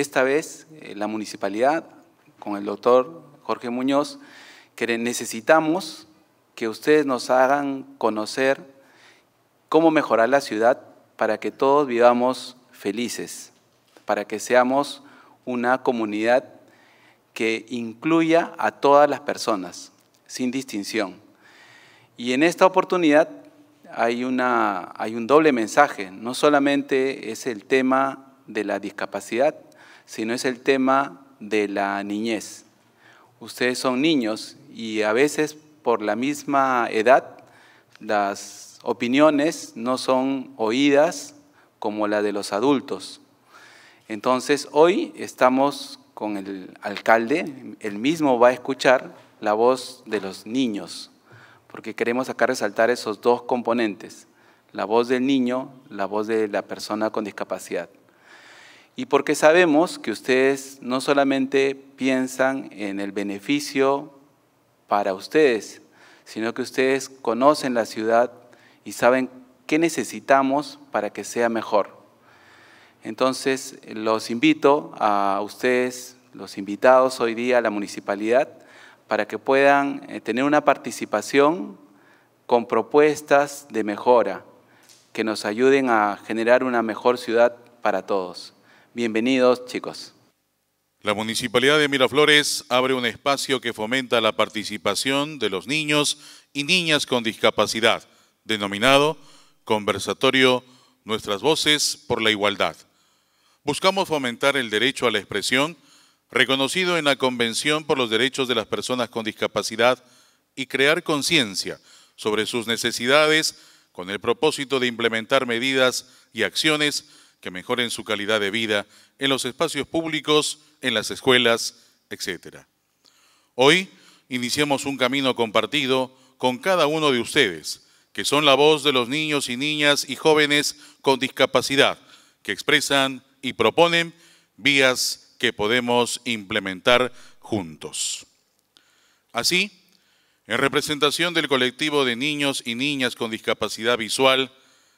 Esta vez eh, la municipalidad, con el doctor Jorge Muñoz, que necesitamos que ustedes nos hagan conocer cómo mejorar la ciudad para que todos vivamos felices, para que seamos una comunidad que incluya a todas las personas, sin distinción. Y en esta oportunidad hay, una, hay un doble mensaje, no solamente es el tema de la discapacidad, sino es el tema de la niñez. Ustedes son niños y a veces por la misma edad las opiniones no son oídas como la de los adultos. Entonces hoy estamos con el alcalde, él mismo va a escuchar la voz de los niños, porque queremos acá resaltar esos dos componentes, la voz del niño, la voz de la persona con discapacidad. Y porque sabemos que ustedes no solamente piensan en el beneficio para ustedes, sino que ustedes conocen la ciudad y saben qué necesitamos para que sea mejor. Entonces, los invito a ustedes, los invitados hoy día a la municipalidad, para que puedan eh, tener una participación con propuestas de mejora que nos ayuden a generar una mejor ciudad para todos. Bienvenidos, chicos. La Municipalidad de Miraflores abre un espacio que fomenta la participación de los niños y niñas con discapacidad, denominado Conversatorio Nuestras Voces por la Igualdad. Buscamos fomentar el derecho a la expresión, reconocido en la Convención por los Derechos de las Personas con Discapacidad, y crear conciencia sobre sus necesidades con el propósito de implementar medidas y acciones que mejoren su calidad de vida en los espacios públicos, en las escuelas, etc. Hoy iniciamos un camino compartido con cada uno de ustedes, que son la voz de los niños y niñas y jóvenes con discapacidad, que expresan y proponen vías que podemos implementar juntos. Así, en representación del colectivo de niños y niñas con discapacidad visual,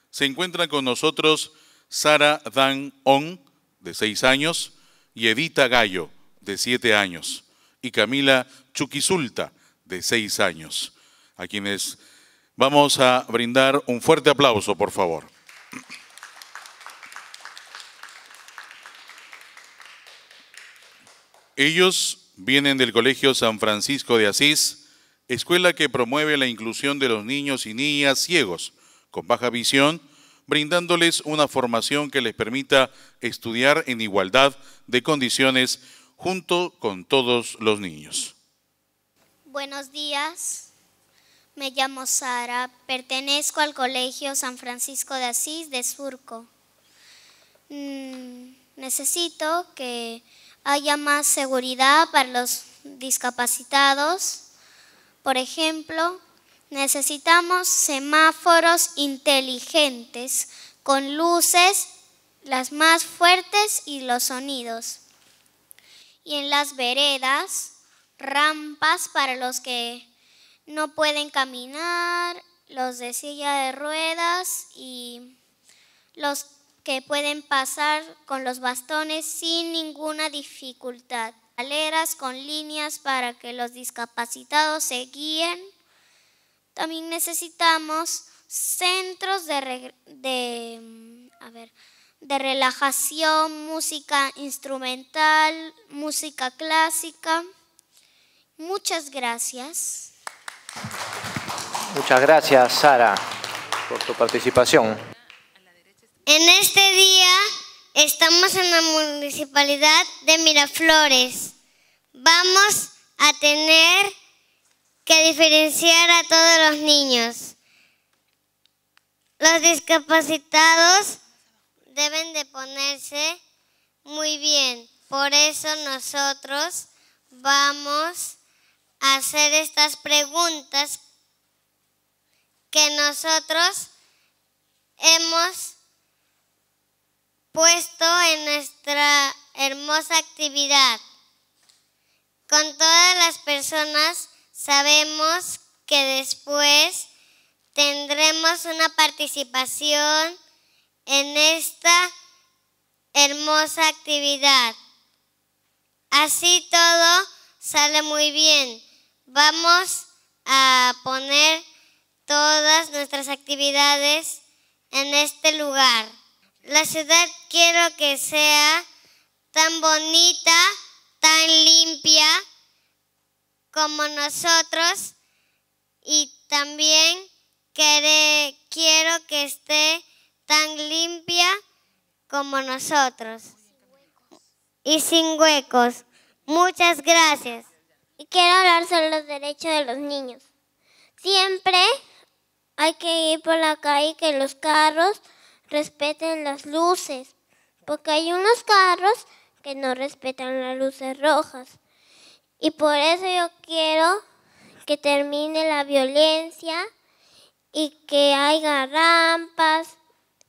se encuentran con nosotros Sara Dan On, de seis años, y Edita Gallo, de siete años, y Camila Chuquisulta, de seis años, a quienes vamos a brindar un fuerte aplauso, por favor. Ellos vienen del Colegio San Francisco de Asís, escuela que promueve la inclusión de los niños y niñas ciegos con baja visión brindándoles una formación que les permita estudiar en igualdad de condiciones junto con todos los niños. Buenos días, me llamo Sara, pertenezco al Colegio San Francisco de Asís de Surco. Mm, necesito que haya más seguridad para los discapacitados, por ejemplo, Necesitamos semáforos inteligentes con luces, las más fuertes y los sonidos. Y en las veredas, rampas para los que no pueden caminar, los de silla de ruedas y los que pueden pasar con los bastones sin ninguna dificultad. Galeras con líneas para que los discapacitados se guíen también necesitamos centros de, de, relajación, música instrumental, música clásica. Muchas gracias. Muchas gracias, Sara, por tu participación. En este día estamos en la Municipalidad de Miraflores. Vamos a tener que diferenciar a todos los niños. Los discapacitados deben de ponerse muy bien. Por eso nosotros vamos a hacer estas preguntas que nosotros hemos puesto en nuestra hermosa actividad con todas las personas Sabemos que después tendremos una participación en esta hermosa actividad. Así todo sale muy bien. Vamos a poner todas nuestras actividades en este lugar. La ciudad quiero que sea tan bonita, tan limpia, como nosotros y también quiero que esté tan limpia como nosotros y sin huecos. Muchas gracias. Y quiero hablar sobre los derechos de los niños. Siempre hay que ir por la calle que los carros respeten las luces, porque hay unos carros que no respetan las luces rojas. Y por eso yo quiero que termine la violencia y que haya rampas,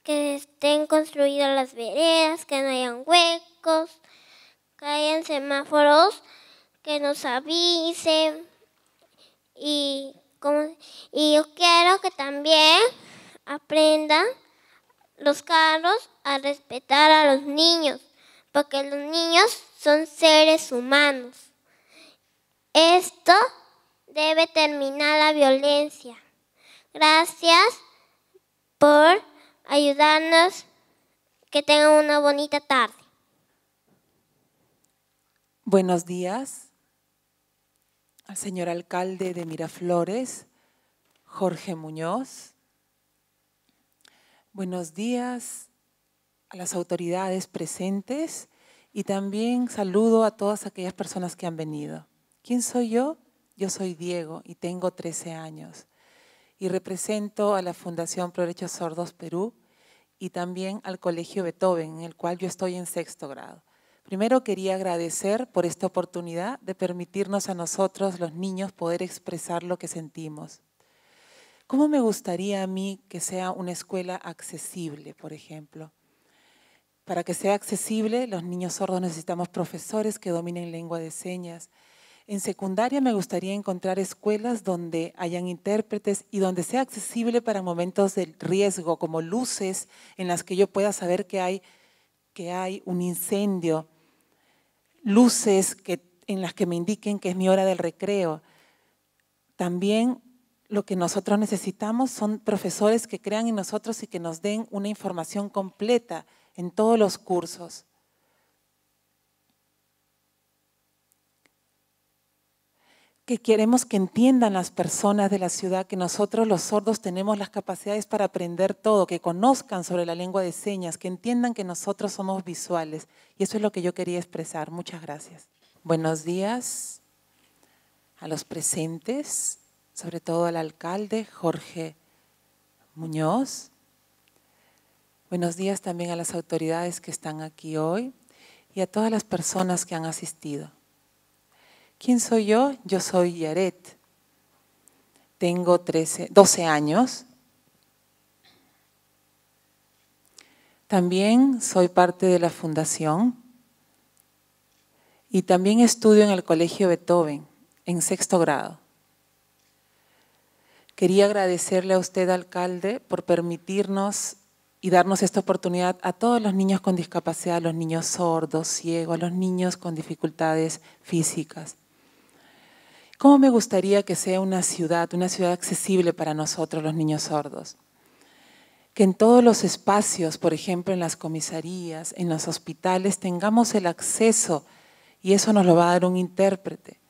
que estén construidas las veredas, que no hayan huecos, que hayan semáforos que nos avisen. Y, y yo quiero que también aprendan los carros a respetar a los niños, porque los niños son seres humanos. Esto debe terminar la violencia. Gracias por ayudarnos. Que tengan una bonita tarde. Buenos días al señor alcalde de Miraflores, Jorge Muñoz. Buenos días a las autoridades presentes y también saludo a todas aquellas personas que han venido. ¿Quién soy yo? Yo soy Diego y tengo 13 años y represento a la Fundación Proderechos Sordos Perú y también al Colegio Beethoven, en el cual yo estoy en sexto grado. Primero quería agradecer por esta oportunidad de permitirnos a nosotros, los niños, poder expresar lo que sentimos. ¿Cómo me gustaría a mí que sea una escuela accesible, por ejemplo? Para que sea accesible, los niños sordos necesitamos profesores que dominen lengua de señas, en secundaria me gustaría encontrar escuelas donde hayan intérpretes y donde sea accesible para momentos de riesgo, como luces en las que yo pueda saber que hay, un incendio, luces en las que me indiquen que es mi hora del recreo. También lo que nosotros necesitamos son profesores que crean en nosotros y que nos den una información completa en todos los cursos. que queremos que entiendan las personas de la ciudad, que nosotros los sordos tenemos las capacidades para aprender todo, que conozcan sobre la lengua de señas, que entiendan que nosotros somos visuales. Y eso es lo que yo quería expresar. Muchas gracias. Buenos días a los presentes, sobre todo al alcalde Jorge Muñoz. Buenos días también a las autoridades que están aquí hoy y a todas las personas que han asistido. ¿Quién soy yo? Yo soy Yaret. Tengo 13, 12 años. También soy parte de la fundación y también estudio en el Colegio Beethoven, en sexto grado. Quería agradecerle a usted, alcalde, por permitirnos y darnos esta oportunidad a todos los niños con discapacidad, a los niños sordos, ciegos, a los niños con dificultades físicas. ¿Cómo me gustaría que sea una ciudad, una ciudad accesible para nosotros los niños sordos? Que en todos los espacios, por ejemplo en las comisarías, en los hospitales, tengamos el acceso y eso nos lo va a dar un intérprete.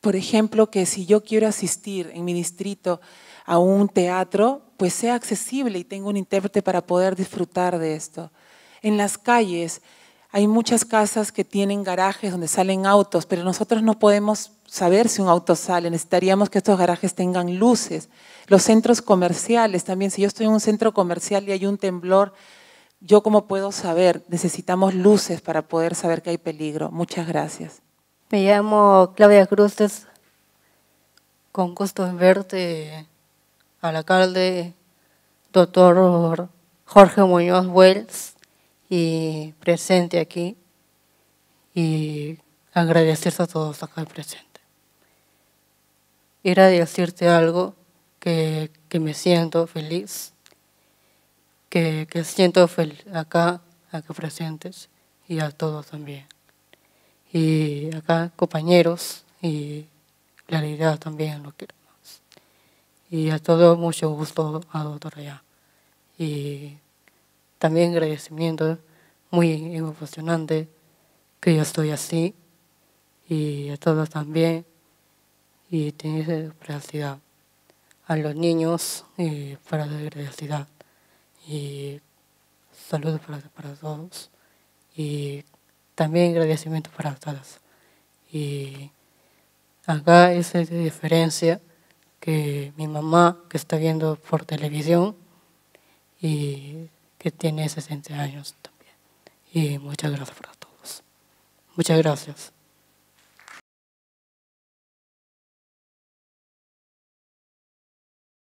Por ejemplo, que si yo quiero asistir en mi distrito a un teatro, pues sea accesible y tenga un intérprete para poder disfrutar de esto. En las calles, hay muchas casas que tienen garajes donde salen autos, pero nosotros no podemos saber si un auto sale. Necesitaríamos que estos garajes tengan luces. Los centros comerciales también. Si yo estoy en un centro comercial y hay un temblor, ¿yo cómo puedo saber? Necesitamos luces para poder saber que hay peligro. Muchas gracias. Me llamo Claudia Cruz Con gusto en verte al alcalde, doctor Jorge Muñoz Wells y presente aquí y agradecer a todos acá presente. Era decirte algo que, me siento feliz, que, siento feliz acá, acá presentes y a todos también. Y acá compañeros y claridad también lo queremos. Y a todos mucho gusto a doctora Y también agradecimiento, muy emocionante que yo estoy así y a todos también y tener felicidad a los niños y para la y saludos para, para, todos y también agradecimiento para todas y acá es la diferencia que mi mamá que está viendo por televisión y que tiene 60 años también. Y muchas gracias para todos. Muchas gracias.